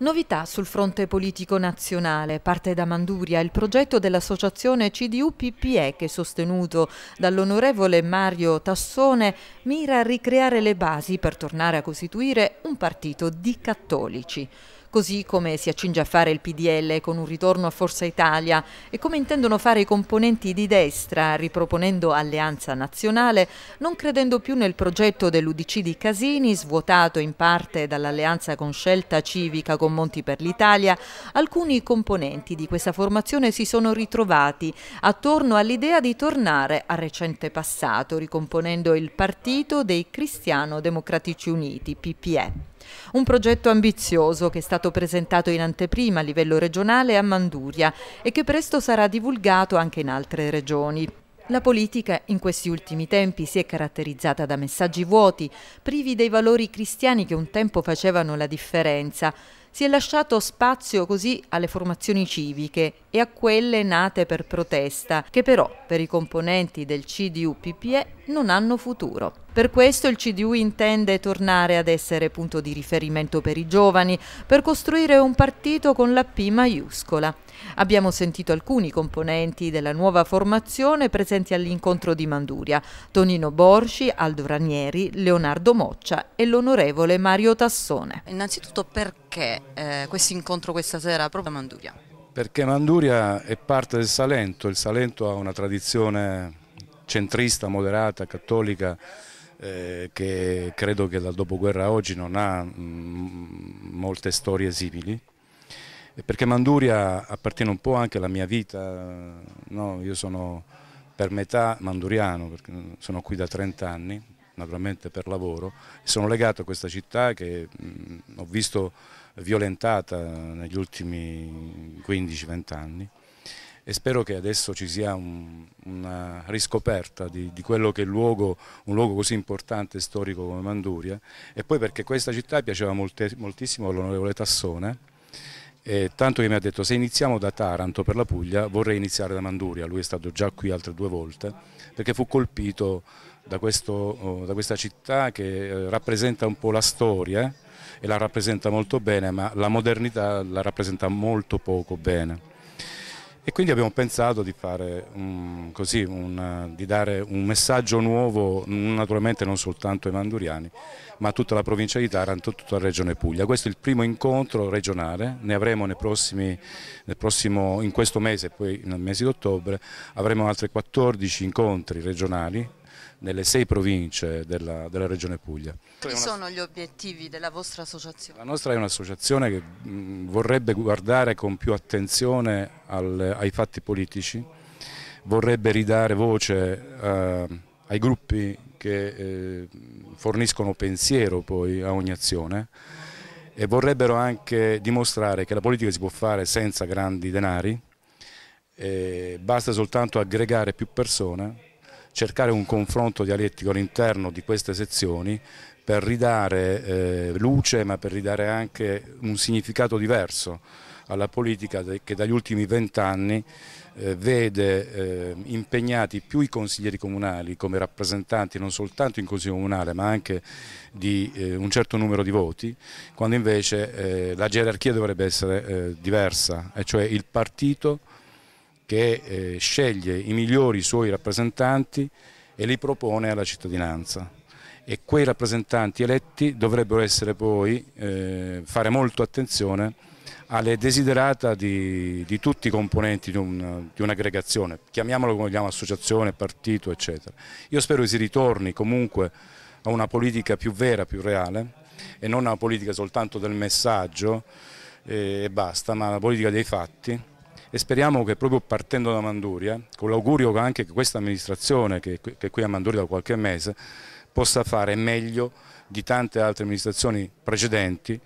Novità sul fronte politico nazionale. Parte da Manduria il progetto dell'associazione CDU-PPE che, sostenuto dall'onorevole Mario Tassone, mira a ricreare le basi per tornare a costituire un partito di cattolici. Così come si accinge a fare il PDL con un ritorno a Forza Italia e come intendono fare i componenti di destra riproponendo Alleanza Nazionale, non credendo più nel progetto dell'Udc di Casini, svuotato in parte dall'alleanza con Scelta Civica con Monti per l'Italia, alcuni componenti di questa formazione si sono ritrovati attorno all'idea di tornare al recente passato, ricomponendo il partito dei Cristiano Democratici Uniti, PPE. Un progetto ambizioso che è stato presentato in anteprima a livello regionale a Manduria e che presto sarà divulgato anche in altre regioni. La politica in questi ultimi tempi si è caratterizzata da messaggi vuoti, privi dei valori cristiani che un tempo facevano la differenza. Si è lasciato spazio così alle formazioni civiche e a quelle nate per protesta, che però per i componenti del CDU-PPE non hanno futuro. Per questo il CDU intende tornare ad essere punto di riferimento per i giovani, per costruire un partito con la P maiuscola. Abbiamo sentito alcuni componenti della nuova formazione presenti all'incontro di Manduria, Tonino Borsci, Aldo Ranieri, Leonardo Moccia e l'onorevole Mario Tassone. Innanzitutto per perché eh, questo incontro questa sera proprio a Manduria? Perché Manduria è parte del Salento, il Salento ha una tradizione centrista, moderata, cattolica, eh, che credo che dal dopoguerra a oggi non ha mh, mm, molte storie simili perché Manduria appartiene un po' anche alla mia vita, no? io sono per metà manduriano, sono qui da 30 anni, naturalmente per lavoro, sono legato a questa città che mh, mm, ho visto violentata negli ultimi 15-20 anni e spero che adesso ci sia un, una riscoperta di, di, quello che è il luogo, un luogo così importante e storico come Manduria e poi perché questa città piaceva molte, moltissimo all'onorevole Tassone eh, tanto che mi ha detto se iniziamo da Taranto per la Puglia vorrei iniziare da Manduria, lui è stato già qui altre due volte perché fu colpito da, questo, oh, da questa città che eh, rappresenta un po' la storia eh, e la rappresenta molto bene, ma la modernità la rappresenta molto poco bene. E quindi abbiamo pensato di, un, così, un, di dare un messaggio nuovo, naturalmente non soltanto ai manduriani, ma a tutta la provincia di Taranto, a tutta la regione Puglia. Questo è il primo incontro regionale, ne avremo prossimi, prossimo, in questo mese e poi nel mese di ottobre, avremo altri 14 incontri regionali nelle sei province della, della regione Puglia. Quali sono gli obiettivi della vostra associazione? La nostra è un'associazione che vorrebbe guardare con più attenzione al, ai fatti politici, vorrebbe ridare voce eh, ai gruppi che eh, forniscono pensiero poi a ogni azione e vorrebbero anche dimostrare che la politica si può fare senza grandi denari, eh, basta soltanto aggregare più persone cercare un confronto dialettico all'interno di queste sezioni per ridare eh, luce ma per ridare anche un significato diverso alla politica che dagli ultimi vent'anni eh, vede eh, impegnati più i consiglieri comunali come rappresentanti non soltanto in consiglio comunale ma anche di eh, un certo numero di voti, quando invece eh, la gerarchia dovrebbe essere eh, diversa, e cioè il partito che eh, sceglie i migliori suoi rappresentanti e li propone alla cittadinanza e quei rappresentanti eletti dovrebbero essere poi eh, fare molto attenzione alle desiderata di, di tutti i componenti di, un'aggregazione, un chiamiamolo come vogliamo associazione, partito eccetera. Io spero che si ritorni comunque a una politica più vera, più reale e non a una politica soltanto del messaggio eh, e basta, ma la politica dei fatti e speriamo che proprio partendo da Manduria, con l'augurio anche che questa amministrazione, che, che è qui a Manduria da qualche mese, possa fare meglio di tante altre amministrazioni precedenti,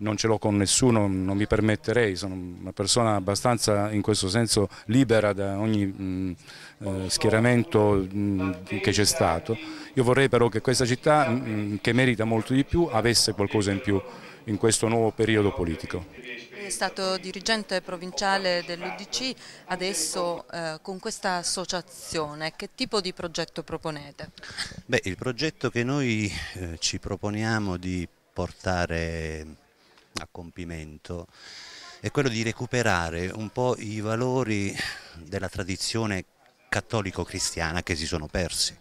non ce l'ho con nessuno, non mi permetterei, sono una persona abbastanza in questo senso libera da ogni mh, eh, schieramento mh, che c'è stato. Io vorrei però che questa città, mh, che merita molto di più, avesse qualcosa in più in questo nuovo periodo politico è stato dirigente provinciale dell'Udc, adesso eh, con questa associazione. Che tipo di progetto proponete? Beh, il progetto che noi eh, ci proponiamo di portare a compimento è quello di recuperare un po' i valori della tradizione cattolico-cristiana che si sono persi.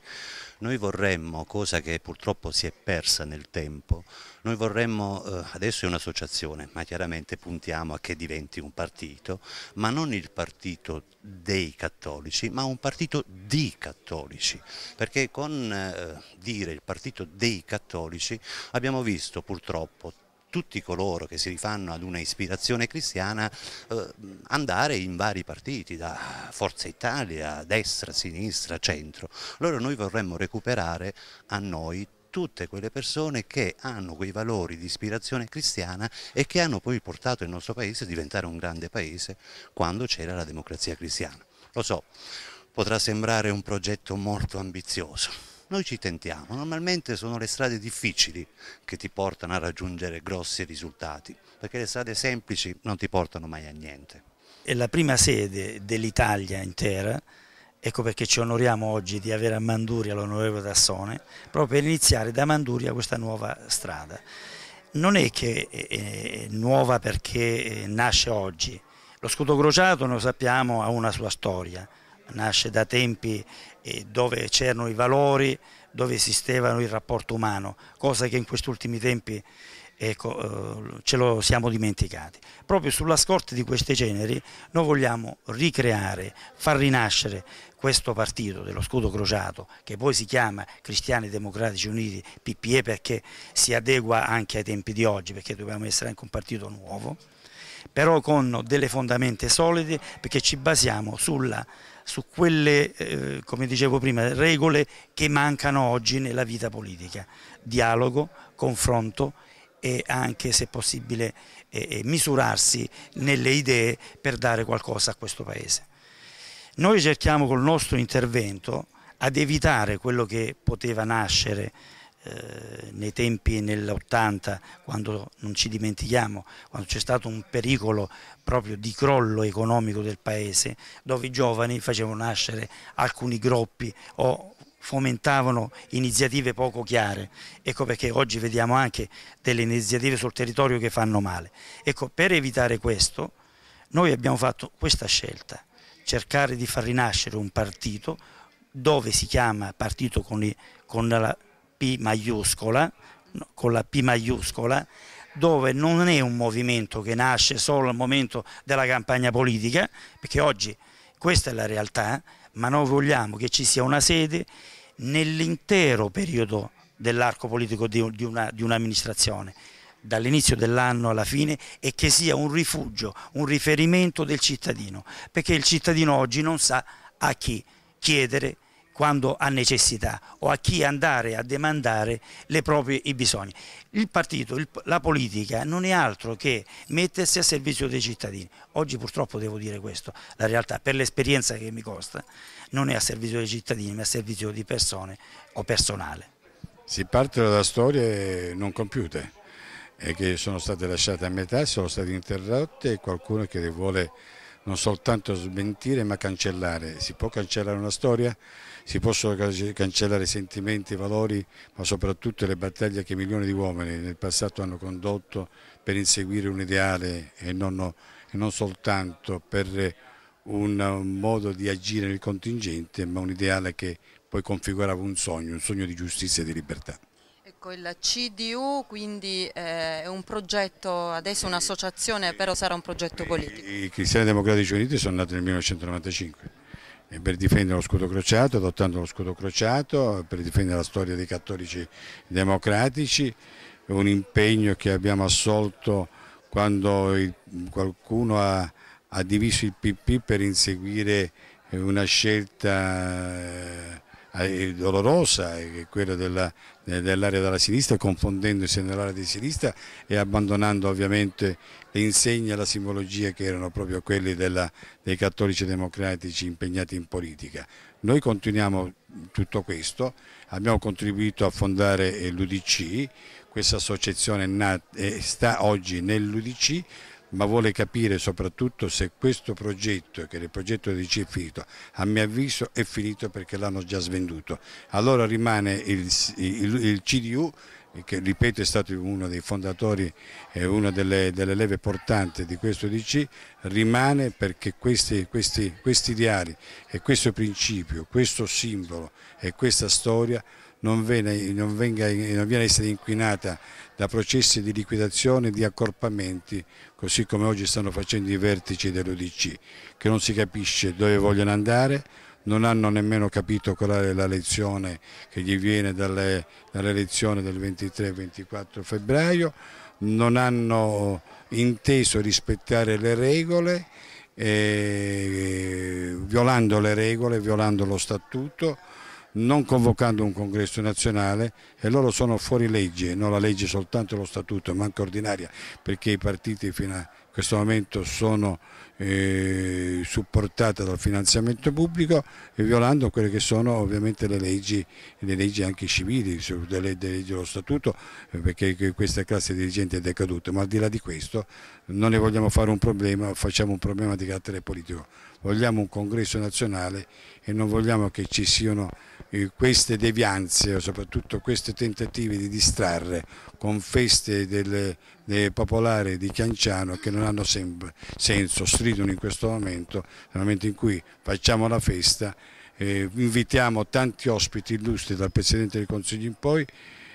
Noi vorremmo, cosa che purtroppo si è persa nel tempo, noi vorremmo, eh, adesso è un'associazione, ma chiaramente puntiamo a che diventi un partito, ma non il partito dei cattolici, ma un partito di cattolici, perché con eh, dire il partito dei cattolici abbiamo visto purtroppo tutti coloro che si rifanno ad una ispirazione cristiana eh, andare in vari partiti, da Forza Italia, destra, sinistra, centro. Allora noi vorremmo recuperare a noi tutte quelle persone che hanno quei valori di ispirazione cristiana e che hanno poi portato il nostro paese a diventare un grande paese quando c'era la democrazia cristiana. Lo so, potrà sembrare un progetto molto ambizioso, noi ci tentiamo, normalmente sono le strade difficili che ti portano a raggiungere grossi risultati, perché le strade semplici non ti portano mai a niente. È la prima sede dell'Italia intera, ecco perché ci onoriamo oggi di avere a Manduria l'onorevole Tassone, proprio per iniziare da Manduria questa nuova strada. Non è che è eh, eh, nuova perché eh, nasce oggi, lo scudo crociato, lo sappiamo, ha una sua storia, nasce da tempi eh, dove c'erano i valori, dove esistevano il rapporto umano, cosa che in questi ultimi tempi ecco, eh, ce lo siamo dimenticati. Proprio sulla scorta di queste generi noi vogliamo ricreare, far rinascere questo partito dello scudo crociato che poi si chiama Cristiani Democratici Uniti PPE perché si adegua anche ai tempi di oggi perché dobbiamo essere anche un partito nuovo però con delle fondamenta solide perché ci basiamo sulla, su quelle, eh, come dicevo prima, regole che mancano oggi nella vita politica, dialogo, confronto e anche se possibile eh, misurarsi nelle idee per dare qualcosa a questo Paese. Noi cerchiamo col nostro intervento ad evitare quello che poteva nascere eh, nei tempi nell'80, quando non ci dimentichiamo, quando c'è stato un pericolo proprio di crollo economico del paese, dove i giovani facevano nascere alcuni gruppi o fomentavano iniziative poco chiare, ecco perché oggi vediamo anche delle iniziative sul territorio che fanno male. Ecco, per evitare questo noi abbiamo fatto questa scelta, cercare di far rinascere un partito dove si chiama partito con, i, con la P maiuscola, con la P maiuscola, dove non è un movimento che nasce solo al momento della campagna politica, perché oggi questa è la realtà, ma noi vogliamo che ci sia una sede nell'intero periodo dell'arco politico di, un'amministrazione, un dall'inizio dell'anno alla fine, e che sia un rifugio, un riferimento del cittadino, perché il cittadino oggi non sa a chi chiedere quando ha necessità o a chi andare a demandare proprie, i bisogni. Il partito, il, la politica non è altro che mettersi a servizio dei cittadini. Oggi purtroppo devo dire questo, la realtà per l'esperienza che mi costa non è a servizio dei cittadini ma a servizio di persone o personale. Si parte da storie non compiute che sono state lasciate a metà, sono state interrotte e qualcuno che le vuole non soltanto smentire ma cancellare. Si può cancellare una storia, si possono cancellare sentimenti, valori, ma soprattutto le battaglie che milioni di uomini nel passato hanno condotto per inseguire un ideale e non, e non soltanto per un, un modo di agire nel contingente, ma un ideale che poi configurava un sogno, un sogno di giustizia e di libertà. Ecco, il CDU quindi eh, è un progetto, adesso un'associazione, però sarà un progetto politico. I Cristiani Democratici Uniti sono nati nel 1995 per difendere lo scudo crociato, adottando lo scudo crociato, per difendere la storia dei cattolici democratici, un impegno che abbiamo assolto quando il, qualcuno ha, ha, diviso il PP per inseguire una scelta eh, eh, dolorosa, che è quella eh, dell'area dell della sinistra, confondendosi nell'area di sinistra e abbandonando ovviamente le insegne e la simbologia che erano proprio quelli della, dei cattolici democratici impegnati in politica. Noi continuiamo tutto questo, abbiamo contribuito a fondare eh, l'UDC, questa associazione è nata, è, sta oggi nell'UDC, ma vuole capire soprattutto se questo progetto, che è il progetto di finito, a mio avviso è finito perché l'hanno già svenduto. Allora rimane il, il, il CDU che ripeto è stato uno dei fondatori e una delle, delle, leve portanti di questo DC, rimane perché questi, questi, questi diari e questo principio, questo simbolo e questa storia non, viene, non, venga, non viene essere inquinata da processi di liquidazione e di accorpamenti, così come oggi stanno facendo i vertici dell'UDC, che non si capisce dove vogliono andare, non hanno nemmeno capito qual è la lezione che gli viene dall'elezione del 23-24 febbraio, non hanno inteso rispettare le regole, eh, violando le regole, violando lo statuto, non convocando un congresso nazionale e loro sono fuori legge, non la legge soltanto lo statuto, ma anche ordinaria, perché i partiti fino a questo momento sono eh, supportati dal finanziamento pubblico e violando quelle che sono ovviamente le leggi, le leggi anche civili, le leggi dello statuto, eh, perché questa classe dirigente è decaduta, ma al di là di questo non ne vogliamo fare un problema, facciamo un problema di carattere politico vogliamo un congresso nazionale e non vogliamo che ci siano eh, queste devianze o soprattutto questi tentativi di distrarre con feste del, del popolare di Chianciano che non hanno sempre senso, stridono in questo momento, nel momento in cui facciamo la festa, eh, invitiamo tanti ospiti illustri dal Presidente del Consiglio in poi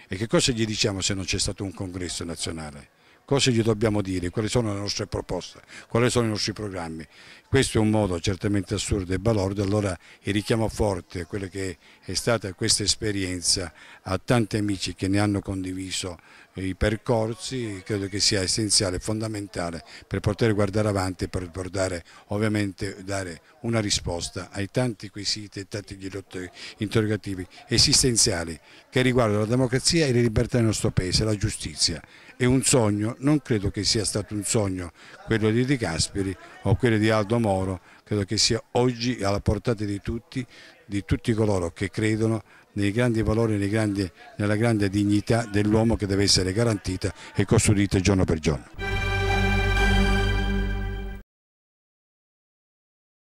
e che cosa gli diciamo se non c'è stato un congresso nazionale? Cosa gli dobbiamo dire? Quali sono le nostre proposte? Quali sono i nostri programmi? Questo è un modo certamente assurdo e balordo, allora il richiamo forte, a quella che è stata questa esperienza a tanti amici che ne hanno condiviso eh, i percorsi, credo che sia essenziale, e fondamentale per poter guardare avanti e per poter dare, ovviamente dare una risposta ai tanti quesiti e tanti interrogativi esistenziali che riguardano la democrazia e le libertà del nostro paese, la giustizia. È un sogno, non credo che sia stato un sogno quello di De Gasperi o quello di Aldo Moro credo che sia oggi alla portata di tutti, di tutti coloro che credono nei grandi valori, nei grandi, nella grande dignità dell'uomo che deve essere garantita e costruita giorno per giorno.